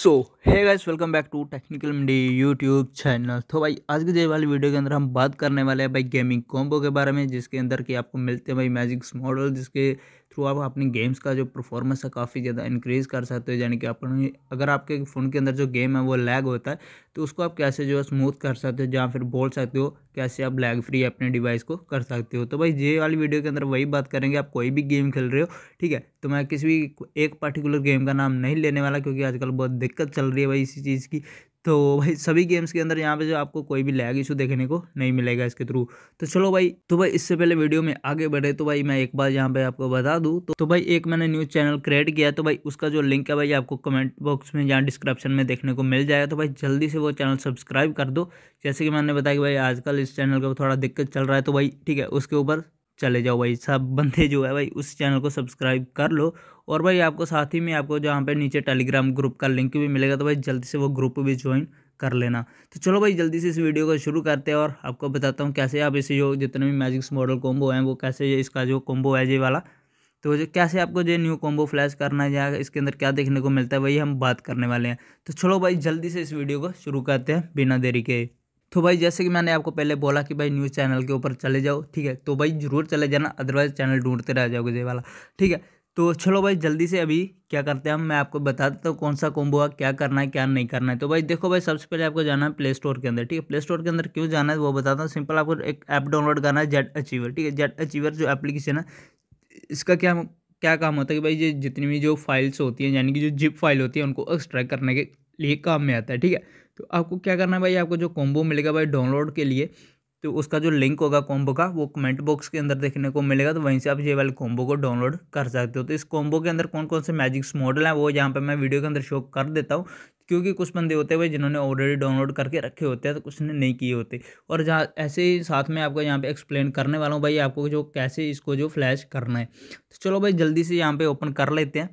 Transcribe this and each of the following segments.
सो है guys welcome back to Technical Mandi YouTube channel तो भाई आज की वाली वीडियो के अंदर हम बात करने वाले हैं भाई गेमिंग कॉम्बो के बारे में जिसके अंदर कि आपको मिलते हैं भाई मैजिक्स मॉडल जिसके थ्रू आप अपने गेम्स का जो परफॉर्मेंस है काफ़ी ज़्यादा इंक्रीज़ कर सकते हो यानी कि अपने अगर आपके फ़ोन के अंदर जो गेम है वो लैग होता है तो उसको आप कैसे जो है स्मूथ कर सकते हो या फिर बोल सकते हो कैसे आप लैग फ्री अपने डिवाइस को कर सकते हो तो भाई ये वाली वीडियो के अंदर वही बात करेंगे आप कोई भी गेम खेल रहे हो ठीक है तो मैं किसी भी एक पर्टिकुलर गेम का नाम नहीं लेने वाला क्योंकि आजकल बहुत दिक्कत चल रही है भाई इसी चीज़ की तो भाई सभी गेम्स के अंदर यहाँ पे जो आपको कोई भी लैग इशू देखने को नहीं मिलेगा इसके थ्रू तो चलो भाई तो भाई इससे पहले वीडियो में आगे बढ़े तो भाई मैं एक बार यहाँ पे आपको बता दूँ तो, तो भाई एक मैंने न्यूज़ चैनल क्रिएट किया तो भाई उसका जो लिंक है भाई आपको कमेंट बॉक्स में या डिस्क्रिप्शन में देखने को मिल जाएगा तो भाई जल्दी से वो चैनल सब्सक्राइब कर दो जैसे कि मैंने बताया कि भाई आजकल इस चैनल का थोड़ा दिक्कत चल रहा है तो भाई ठीक है उसके ऊपर चले जाओ भाई सब बंदे जो है भाई उस चैनल को सब्सक्राइब कर लो और भाई आपको साथ ही में आपको जहाँ पे नीचे टेलीग्राम ग्रुप का लिंक भी मिलेगा तो भाई जल्दी से वो ग्रुप भी ज्वाइन कर लेना तो चलो भाई जल्दी से इस वीडियो को शुरू करते हैं और आपको बताता हूँ कैसे आप इसे जो जितने भी मैजिक्स मॉडल कॉम्बो हैं वो कैसे इसका जो कॉम्बो है जे वाला तो जो कैसे आपको जो न्यू कॉम्बो फ्लैश करना है या इसके अंदर क्या देखने को मिलता है वही हम बात करने वाले हैं तो चलो भाई जल्दी से इस वीडियो को शुरू करते हैं बिना देरी के तो भाई जैसे कि मैंने आपको पहले बोला कि भाई न्यूज़ चैनल के ऊपर चले जाओ ठीक है तो भाई ज़रूर चले जाना अदरवाइज चैनल ढूंढते रह जाओगे जे वाला ठीक है तो चलो भाई जल्दी से अभी क्या करते हैं हम मैं आपको बता देता हूँ कौन सा कॉम्बो है क्या करना है क्या नहीं करना है तो भाई देखो भाई सबसे पहले आपको जाना है प्ले स्टोर के अंदर ठीक है प्ले स्टोर के अंदर क्यों जाना है वो बताता हूँ सिंपल आपको एक ऐप डाउनलोड करना है जेट अचीवर ठीक है जेट अचीवर जो एप्लीकेशन है इसका क्या क्या काम होता है कि भाई ये जितनी भी जो फाइल्स होती हैं यानी कि जो जिप फाइल होती है उनको एक्सट्रैक्ट करने के लिए काम में आता है ठीक है तो आपको क्या करना है भाई आपको जो कॉम्बो मिलेगा भाई डाउनलोड के लिए तो उसका जो लिंक होगा कॉम्बो का वो कमेंट बॉक्स के अंदर देखने को मिलेगा तो वहीं से आप ये वाले कॉम्बो को डाउनलोड कर सकते हो तो इस कॉम्बो के अंदर कौन कौन से मैजिक्स मॉडल हैं वो यहाँ पर मैं वीडियो के अंदर शो कर देता हूँ क्योंकि कुछ बंदे होते हैं जिन्होंने ऑलरेडी डाउनलोड करके रखे होते हैं तो कुछ ने नहीं किए होते और जहाँ ऐसे ही साथ में आपको यहाँ पे एक्सप्लेन करने वाला हूँ भाई आपको जो कैसे इसको जो फ्लैश करना है तो चलो भाई जल्दी से यहाँ पे ओपन कर लेते हैं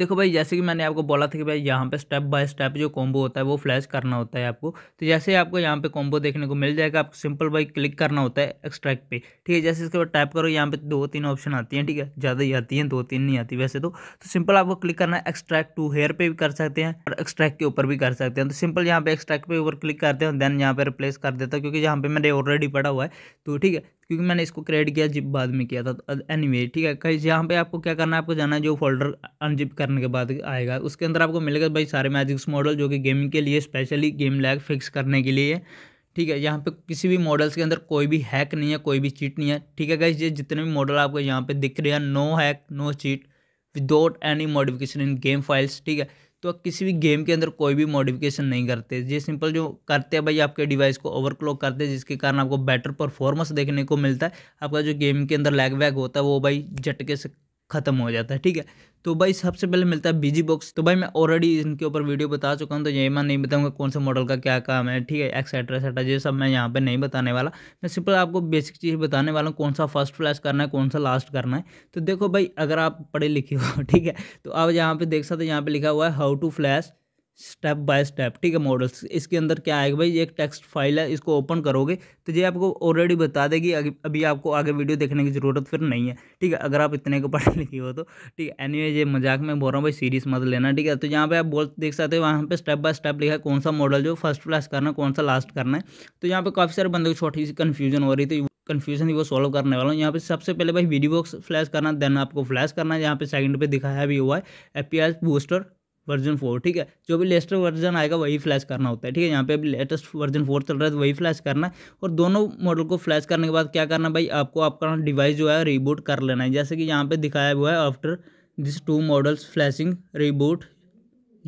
देखो भाई जैसे कि मैंने आपको बोला था कि भाई यहाँ पे स्टेप बाय स्टेप जो कॉम्बो होता है वो फ्लैश करना होता है आपको तो जैसे आपको यहाँ पे कॉम्बो देखने को मिल जाएगा आपको सिंपल भाई क्लिक करना होता है एक्सट्रैक्ट पे ठीक है जैसे इसके बाद टाइप करो यहाँ पे दो तीन ऑप्शन आती हैं ठीक है ज़्यादा ही आती हैं दो तीन नहीं आती वैसे तो तो सिंपल आपको क्लिक करना है एक्सट्रैक्ट टू हेयर पर भी कर सकते हैं और एक्सट्रैक्ट के ऊपर भी कर सकते हैं तो सिंपल यहाँ पे एक्सट्रैक्ट पे ऊपर क्लिक करते हैं देन यहाँ पर रिप्लेस कर देता हूँ क्योंकि यहाँ पर मैंने ऑलरेडी पड़ा हुआ है तो ठीक है क्योंकि मैंने इसको क्रिएट किया जिप बाद में किया था तो एनीवे anyway, ठीक है कहीं यहाँ पे आपको क्या करना है आपको जाना है जो फोल्डर अनजिप करने के बाद आएगा उसके अंदर आपको मिलेगा भाई सारे मैजिक्स मॉडल जो कि गेमिंग के लिए स्पेशली गेम लैग फिक्स करने के लिए ठीक है यहाँ पे किसी भी मॉडल्स के अंदर कोई भी हैक नहीं है कोई भी चीट नहीं है ठीक है कहीं ये जितने भी मॉडल आपको यहाँ पर दिख रहे हैं no hack no cheat without any modification in game files ठीक है तो किसी भी गेम के अंदर कोई भी मॉडिफिकेशन नहीं करते ये सिंपल जो करते हैं भाई आपके डिवाइस को ओवरक्लॉक करते हैं जिसके कारण आपको बेटर परफॉर्मेंस देखने को मिलता है आपका जो गेम के अंदर लैग वैग होता है वो भाई झटके से खत्म हो जाता है ठीक है तो भाई सबसे पहले मिलता है बिजी बॉक्स तो भाई मैं ऑलरेडी इनके ऊपर वीडियो बता चुका हूँ तो ये मैं नहीं बताऊँगा कौन से मॉडल का क्या काम है ठीक है एक्सेट्रा एक्सेट्रा ये सब मैं यहाँ पे नहीं बताने वाला मैं सिंपल आपको बेसिक चीज़ बताने वाला हूँ कौन सा फर्स्ट फ्लैश करना है कौन सा लास्ट करना है तो देखो भाई अगर आप पढ़े लिखे हो ठीक है तो आप यहाँ पर देख सकते यहाँ पर लिखा हुआ है how to flash step by step ठीक है मॉडल्स इसके अंदर क्या आएगा भाई एक टेक्स्ट फाइल है इसको ओपन करोगे तो ये आपको ऑलरेडी बता देगी अभी आपको आगे वीडियो देखने की ज़रूरत फिर नहीं है ठीक है अगर आप इतने को पढ़ लिखी हो तो ठीक है एनी ये मजाक में बोल रहा हूँ भाई सीरीज मत लेना ठीक है तो यहाँ पे आप बोल देख सकते हो वहाँ पे स्टेप बाय स्टेप लिखा है कौन सा मॉडल जो फर्स्ट फ्लैश करना है कौन सा लास्ट करना है तो यहाँ पर काफ़ी सारे बंदे की छोटी सी कन्फ्यूजन हो रही थी कन्फ्यूजन ही वो सॉल्व करने वाला हूँ यहाँ पे सबसे पहले भाई वीडियो बॉक्स फ्लैश करना देन आपको फ्लैश करना है यहाँ पे सेकंड पे दिखाया भी हुआ है एपीआई बूस्टर वर्जन फोर ठीक है जो भी लेटेस्ट वर्जन आएगा वही फ्लैश करना होता है ठीक है यहाँ पे अभी लेटेस्ट वर्जन फोर चल रहा है तो वही फ्लैश करना है और दोनों मॉडल को फ्लैश करने के बाद क्या करना भाई आपको आपका डिवाइस जो है रिबूट कर लेना है जैसे कि यहाँ पर दिखाया हुआ है after this to models flashing reboot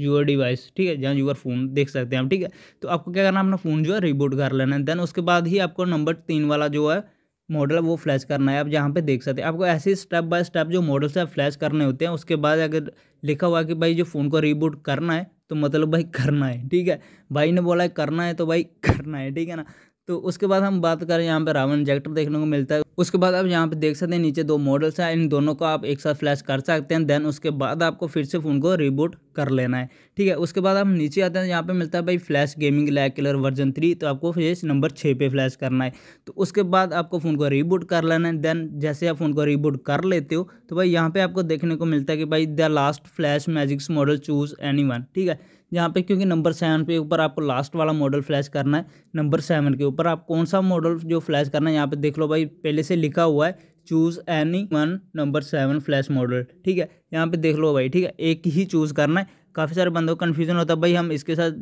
your device ठीक है जहाँ यूर फ़ोन देख सकते हैं हम ठीक है तो आपको क्या करना अपना फ़ोन जो है रिबूट कर लेना है देन उसके बाद ही आपको नंबर तीन वाला जो है मॉडल वो फ्लैश करना है आप जहाँ पे देख सकते हैं आपको ऐसे स्टेप बाय स्टेप जो मॉडल्स आप फ्लैश करने होते हैं उसके बाद अगर लिखा हुआ कि भाई जो फ़ोन को रीबूट करना है तो मतलब भाई करना है ठीक है भाई ने बोला है करना है तो भाई करना है ठीक है ना तो उसके बाद हम बात करें यहाँ पे रावण इंजेक्टर देखने को मिलता है उसके बाद आप यहाँ पे देख सकते हैं नीचे दो मॉडल्स हैं इन दोनों को आप एक साथ फ्लैश कर सकते हैं देन उसके बाद आपको फिर से फ़ोन को रिबूट कर लेना है ठीक है उसके बाद हम नीचे आते हैं यहाँ पे मिलता है भाई flash gaming lag colour version three तो आपको फेस नंबर छः पे फ्लैश करना है तो उसके बाद आपको फ़ोन को रिबूट कर लेना है देन जैसे आप फ़ोन को रिबूट कर लेते हो तो भाई यहाँ पर आपको देखने को मिलता है कि भाई the last flash magics model choose any ठीक है यहाँ पे क्योंकि नंबर सेवन पे ऊपर आपको लास्ट वाला मॉडल फ्लैश करना है नंबर सेवन के ऊपर आप कौन सा मॉडल जो फ्लैश करना है यहाँ पे देख लो भाई पहले से लिखा हुआ है choose any one number seven flash model ठीक है यहाँ पे देख लो भाई ठीक है एक ही चूज़ करना है काफ़ी सारे बंदों को कन्फ्यूजन होता है भाई हम इसके साथ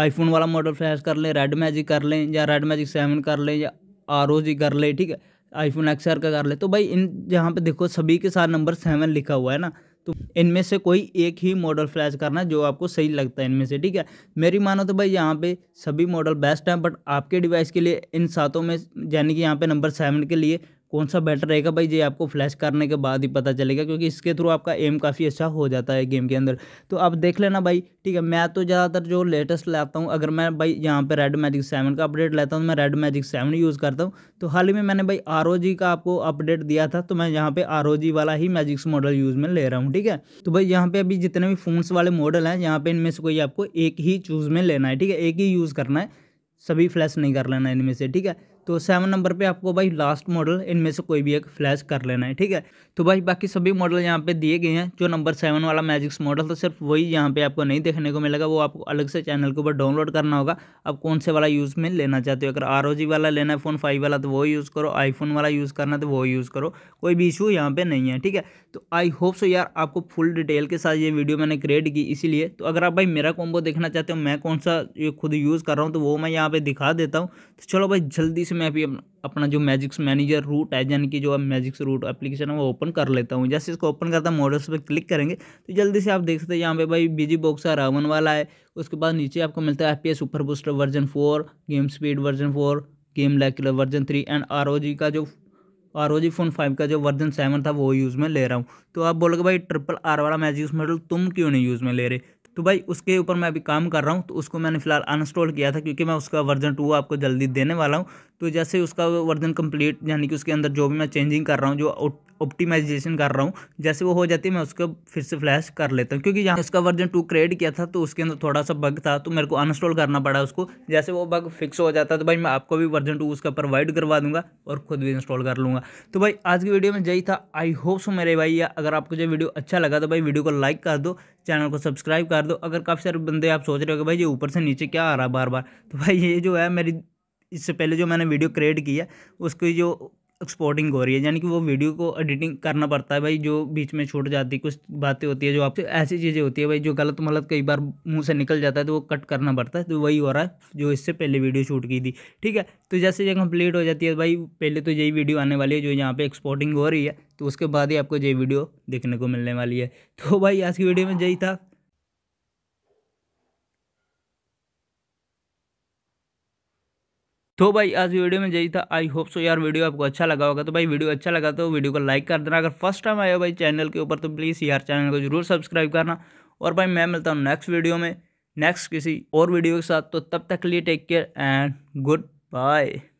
आईफोन वाला मॉडल फ्लैश कर लें रेड मैजिक कर लें या रेड मैजिक सेवन कर लें या आर ओ जी कर लें ठीक है आईफोन एक्स का कर लें तो भाई इन जहाँ पे देखो सभी के साथ नंबर सेवन लिखा हुआ है ना तो इनमें से कोई एक ही मॉडल फ्लैश करना जो आपको सही लगता है इनमें से ठीक है मेरी मानो तो भाई यहाँ पे सभी मॉडल बेस्ट हैं बट आपके डिवाइस के लिए इन सातों में यानी कि यहाँ पे नंबर सेवन के लिए कौन सा बेटर रहेगा भाई ये आपको फ्लैश करने के बाद ही पता चलेगा क्योंकि इसके थ्रू आपका एम काफ़ी अच्छा हो जाता है गेम के अंदर तो आप देख लेना भाई ठीक है मैं तो ज़्यादातर जो लेटेस्ट लाता हूँ अगर मैं भाई यहाँ पर रेड मैजिक सेवन का अपडेट लेता हूँ तो मैं रेड मैजिक सेवन यूज़ करता हूँ तो हाल ही में मैंने भाई आर का आपको अपडेट दिया था तो मैं यहाँ पर आर वाला ही मैजिक्स मॉडल यूज़ में ले रहा हूँ ठीक है तो भाई यहाँ पर अभी जितने भी फोनस वाले मॉडल हैं यहाँ पर इनमें से कोई आपको एक ही चूज़ में लेना है ठीक है एक ही यूज़ करना है सभी फ्लैश नहीं कर लेना इनमें से ठीक है तो सेवन नंबर पे आपको भाई लास्ट मॉडल इनमें से कोई भी एक फ्लैश कर लेना है ठीक है तो भाई बाकी सभी मॉडल यहाँ पे दिए गए हैं जो नंबर सेवन वाला मैजिक्स मॉडल था सिर्फ वही यहाँ पे आपको नहीं देखने को मिलेगा वो आपको अलग से चैनल के ऊपर डाउनलोड करना होगा आप कौन से वाला यूज़ में लेना चाहते हो अगर आर वाला लेना है फ़ोन फाइव वाला तो वो यूज़ करो आईफोन वाला यूज़ करना तो वो यूज़ करो कोई भी इशू यहाँ पर नहीं है ठीक है तो आई होप सो यार आपको फुल डिटेल के साथ ये वीडियो मैंने क्रिएट की इसीलिए तो अगर आप भाई मेरा कॉम्बो देखना चाहते हो मैं कौन सा ये खुद यूज़ कर रहा हूँ तो वो मैं यहाँ पे दिखा देता हूँ तो चलो भाई जल्दी से मैं अभी अपना जो मैजिक्स मैनेजर रूट है यानी कि जो अब मैजिक्स रूट एप्लीकेशन है वो ओपन कर लेता हूँ जैसे इसको ओपन करता है मॉडल्स पर क्लिक करेंगे तो जल्दी से आप देख सकते हैं यहाँ पे भाई बिजी बॉक्स है रावन वाला है उसके बाद नीचे आपको मिलता है F P super booster version four game speed version four game lacular version three and R का जो R O G phone five का जो वर्जन सेवन था वो यूज़ में ले रहा हूँ तो आप बोलोगे भाई ट्रिपल आर वाला मैजिक मॉडल तुम क्यों नहीं यूज़ में ले रहे तो भाई उसके ऊपर मैं अभी काम कर रहा हूँ तो उसको मैंने फिलहाल अनस्टॉल किया था क्योंकि मैं उसका वर्जन टू आपको जल्दी देने वाला हूँ तो जैसे उसका वर्जन कंप्लीट यानी कि उसके अंदर जो भी मैं चेंजिंग कर रहा हूँ जो ऑप्टिमाइजेशन कर रहा हूँ जैसे वो हो जाती है मैं उसको फिर से फ्लैश कर लेता हूँ क्योंकि यहाँ उसका वर्जन टू क्रिएट किया था तो उसके अंदर थोड़ा सा बग था तो मेरे को अनस्टॉल करना पड़ा उसको जैसे वो बग फिक्स हो जाता तो भाई मैं आपको भी वर्जन टू उसका प्रोवाइड करवा दूंगा और खुद भी इंस्टॉल कर लूँगा तो भाई आज की वीडियो में यही था आई होप सो मेरे भाई या अगर आपको जो वीडियो अच्छा लगा तो भाई वीडियो को लाइक कर दो चैनल को सब्सक्राइब कर दो अगर काफ़ी सारे बंदे आप सोच रहे हो कि भाई ये ऊपर से नीचे क्या आ रहा है बार बार तो भाई ये जो है मेरी इससे पहले जो मैंने वीडियो क्रिएट की है उसकी जो एक्सपोर्टिंग हो रही है यानी कि वो वीडियो को एडिटिंग करना पड़ता है भाई जो बीच में छूट जाती है कुछ बातें होती है जो आपसे ऐसी चीज़ें होती है भाई जो गलत मलत मतलब कई बार मुंह से निकल जाता है तो वो कट करना पड़ता है तो वही हो रहा है जो इससे पहले वीडियो शूट की थी ठीक है तो जैसे ये कंप्लीट हो जाती है भाई पहले तो यही वीडियो आने वाली है जो यहाँ पर एक्सपोर्टिंग हो रही है तो उसके बाद ही आपको ये वीडियो देखने को मिलने वाली है तो भाई आज की वीडियो में यही था तो भाई आज वीडियो में यही था आई होप सो यार वीडियो आपको अच्छा लगा होगा तो भाई वीडियो अच्छा लगा तो वीडियो को लाइक कर देना अगर फर्स्ट टाइम आया भाई चैनल के ऊपर तो प्लीज़ यार चैनल को जरूर सब्सक्राइब करना और भाई मैं मिलता हूँ नेक्स्ट वीडियो में नेक्स्ट किसी और वीडियो के साथ तो तब तक के लिए take care and good bye